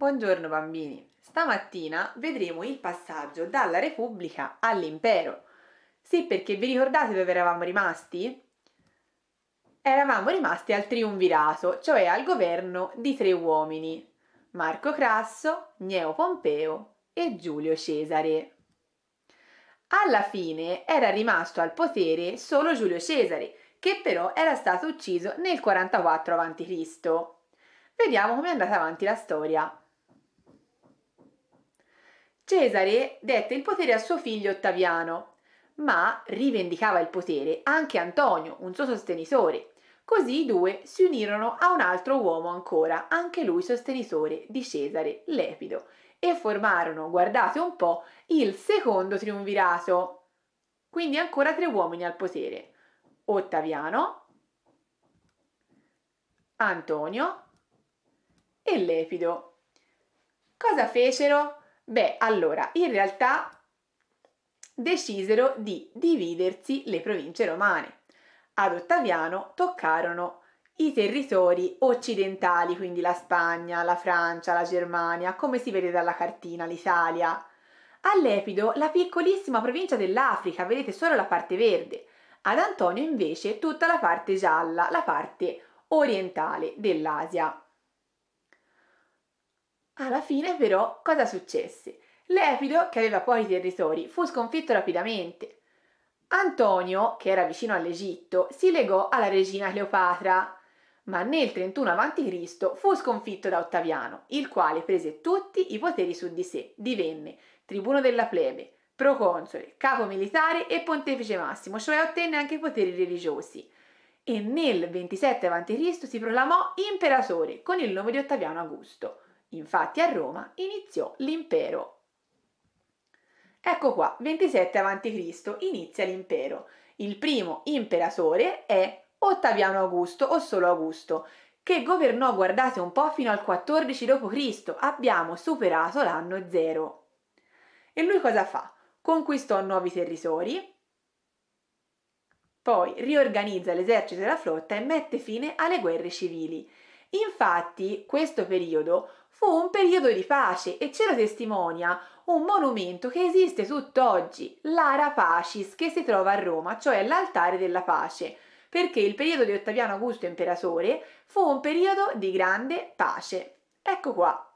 Buongiorno bambini, stamattina vedremo il passaggio dalla Repubblica all'Impero. Sì, perché vi ricordate dove eravamo rimasti? Eravamo rimasti al triunvirato, cioè al governo di tre uomini, Marco Crasso, Gneo Pompeo e Giulio Cesare. Alla fine era rimasto al potere solo Giulio Cesare, che però era stato ucciso nel 44 a.C. Vediamo come è andata avanti la storia. Cesare dette il potere a suo figlio Ottaviano, ma rivendicava il potere anche Antonio, un suo sostenitore. Così i due si unirono a un altro uomo ancora, anche lui sostenitore di Cesare, Lepido, e formarono, guardate un po', il secondo triumvirato. Quindi ancora tre uomini al potere. Ottaviano, Antonio e Lepido. Cosa fecero? Beh, allora, in realtà decisero di dividersi le province romane. Ad Ottaviano toccarono i territori occidentali, quindi la Spagna, la Francia, la Germania, come si vede dalla cartina, l'Italia. A Lepido la piccolissima provincia dell'Africa, vedete solo la parte verde. Ad Antonio invece tutta la parte gialla, la parte orientale dell'Asia. Alla fine però cosa successe? Lepido, che aveva pochi territori, fu sconfitto rapidamente. Antonio, che era vicino all'Egitto, si legò alla regina Cleopatra, ma nel 31 a.C. fu sconfitto da Ottaviano, il quale prese tutti i poteri su di sé, divenne tribuno della plebe, proconsole, capo militare e pontefice massimo, cioè ottenne anche i poteri religiosi. E nel 27 a.C. si proclamò imperatore con il nome di Ottaviano Augusto. Infatti a Roma iniziò l'impero. Ecco qua, 27 a.C. inizia l'impero. Il primo imperatore è Ottaviano Augusto o solo Augusto, che governò, guardate un po', fino al 14 d.C. Abbiamo superato l'anno zero. E lui cosa fa? Conquistò nuovi territori, poi riorganizza l'esercito e la flotta e mette fine alle guerre civili. Infatti, questo periodo Fu un periodo di pace e ce lo testimonia un monumento che esiste tutt'oggi, l'Ara Pacis, che si trova a Roma, cioè l'altare della pace, perché il periodo di Ottaviano Augusto imperatore fu un periodo di grande pace. Ecco qua.